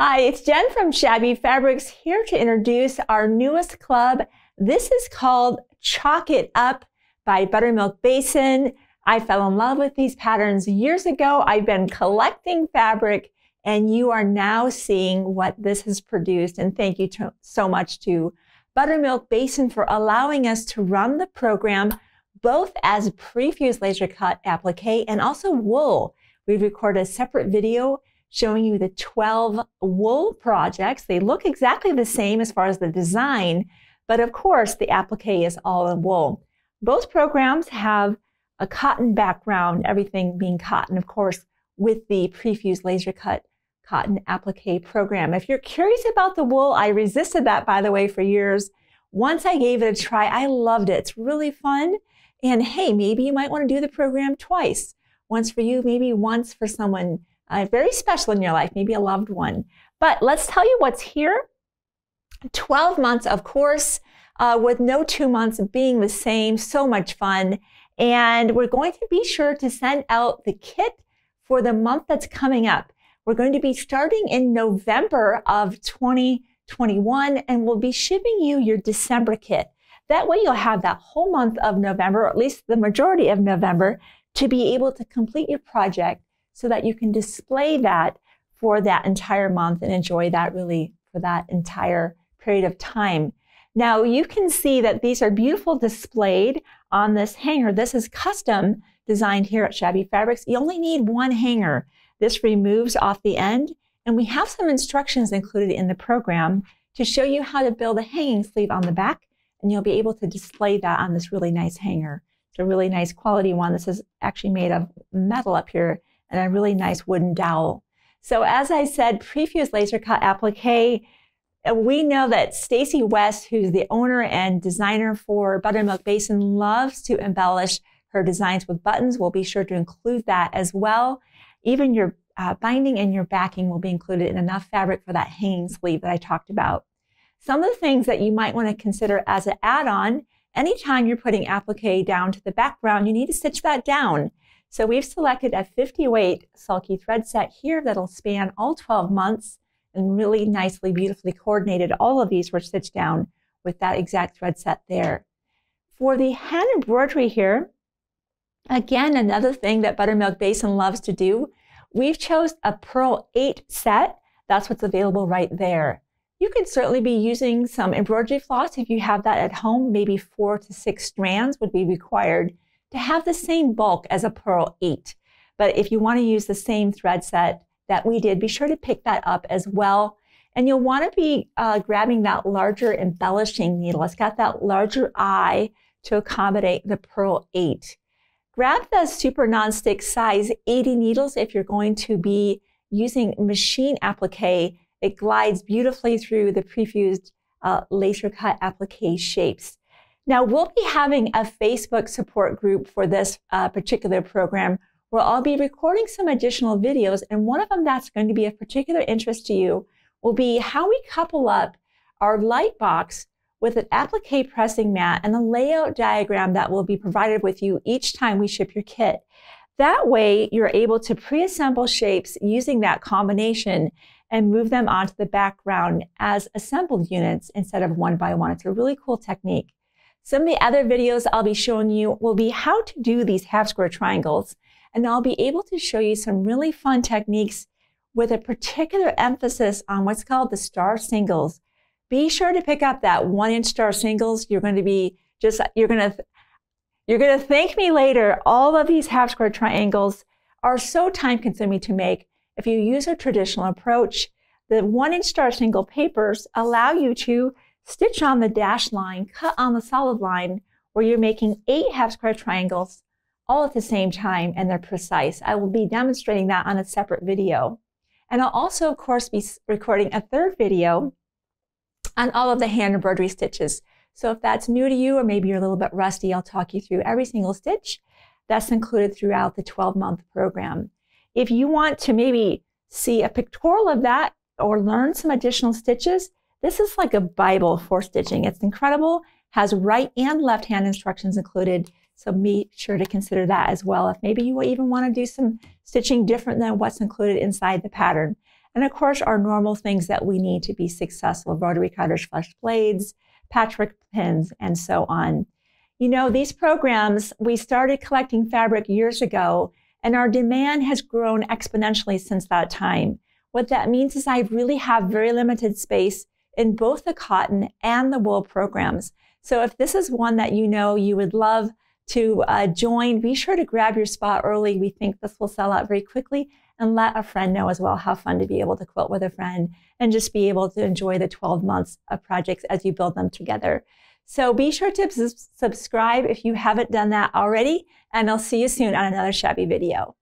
Hi, it's Jen from Shabby Fabrics here to introduce our newest club. This is called Chalk It Up by Buttermilk Basin. I fell in love with these patterns years ago. I've been collecting fabric and you are now seeing what this has produced. And thank you to, so much to Buttermilk Basin for allowing us to run the program both as pre-fused laser cut applique and also wool. We've recorded a separate video showing you the 12 wool projects. They look exactly the same as far as the design, but of course the applique is all in wool. Both programs have a cotton background, everything being cotton, of course, with the pre-fused laser cut cotton applique program. If you're curious about the wool, I resisted that, by the way, for years. Once I gave it a try, I loved it. It's really fun. And hey, maybe you might want to do the program twice. Once for you, maybe once for someone uh, very special in your life, maybe a loved one. But let's tell you what's here 12 months, of course, uh, with no two months being the same. So much fun. And we're going to be sure to send out the kit for the month that's coming up. We're going to be starting in November of 2021, and we'll be shipping you your December kit. That way, you'll have that whole month of November, or at least the majority of November, to be able to complete your project so that you can display that for that entire month and enjoy that really for that entire period of time. Now you can see that these are beautiful displayed on this hanger. This is custom designed here at Shabby Fabrics. You only need one hanger. This removes off the end and we have some instructions included in the program to show you how to build a hanging sleeve on the back and you'll be able to display that on this really nice hanger. It's a really nice quality one. This is actually made of metal up here and a really nice wooden dowel. So as I said, Prefuse laser cut applique, uh, we know that Stacy West, who's the owner and designer for Buttermilk Basin, loves to embellish her designs with buttons. We'll be sure to include that as well. Even your uh, binding and your backing will be included in enough fabric for that hanging sleeve that I talked about. Some of the things that you might want to consider as an add-on, anytime you're putting applique down to the background, you need to stitch that down. So we've selected a 50 weight sulky thread set here that'll span all 12 months and really nicely, beautifully coordinated. All of these were stitched down with that exact thread set there. For the hand embroidery here, again, another thing that Buttermilk Basin loves to do, we've chose a Pearl 8 set. That's what's available right there. You could certainly be using some embroidery floss if you have that at home. Maybe four to six strands would be required to have the same bulk as a Pearl 8. But if you want to use the same thread set that we did, be sure to pick that up as well. And you'll want to be uh, grabbing that larger embellishing needle. It's got that larger eye to accommodate the Pearl 8. Grab the Super Nonstick size 80 needles if you're going to be using machine applique. It glides beautifully through the prefused uh, laser cut applique shapes. Now, we'll be having a Facebook support group for this uh, particular program where I'll be recording some additional videos. And one of them that's going to be of particular interest to you will be how we couple up our light box with an applique pressing mat and a layout diagram that will be provided with you each time we ship your kit. That way, you're able to pre-assemble shapes using that combination and move them onto the background as assembled units instead of one by one. It's a really cool technique. Some of the other videos I'll be showing you will be how to do these half square triangles, and I'll be able to show you some really fun techniques with a particular emphasis on what's called the star singles. Be sure to pick up that one inch star singles. You're going to be just, you're going to, you're going to thank me later. All of these half square triangles are so time consuming to make. If you use a traditional approach, the one inch star single papers allow you to Stitch on the dashed line, cut on the solid line, where you're making eight half square triangles all at the same time, and they're precise. I will be demonstrating that on a separate video. And I'll also, of course, be recording a third video on all of the hand embroidery stitches. So if that's new to you, or maybe you're a little bit rusty, I'll talk you through every single stitch that's included throughout the 12 month program. If you want to maybe see a pictorial of that or learn some additional stitches, this is like a Bible for stitching. It's incredible, has right and left hand instructions included. So be sure to consider that as well. If maybe you even want to do some stitching different than what's included inside the pattern. And of course, our normal things that we need to be successful, rotary cutters, flush blades, patchwork pins, and so on. You know, these programs, we started collecting fabric years ago, and our demand has grown exponentially since that time. What that means is I really have very limited space in both the cotton and the wool programs. So if this is one that you know you would love to uh, join, be sure to grab your spot early. We think this will sell out very quickly and let a friend know as well how fun to be able to quilt with a friend and just be able to enjoy the 12 months of projects as you build them together. So be sure to subscribe if you haven't done that already, and I'll see you soon on another Shabby video.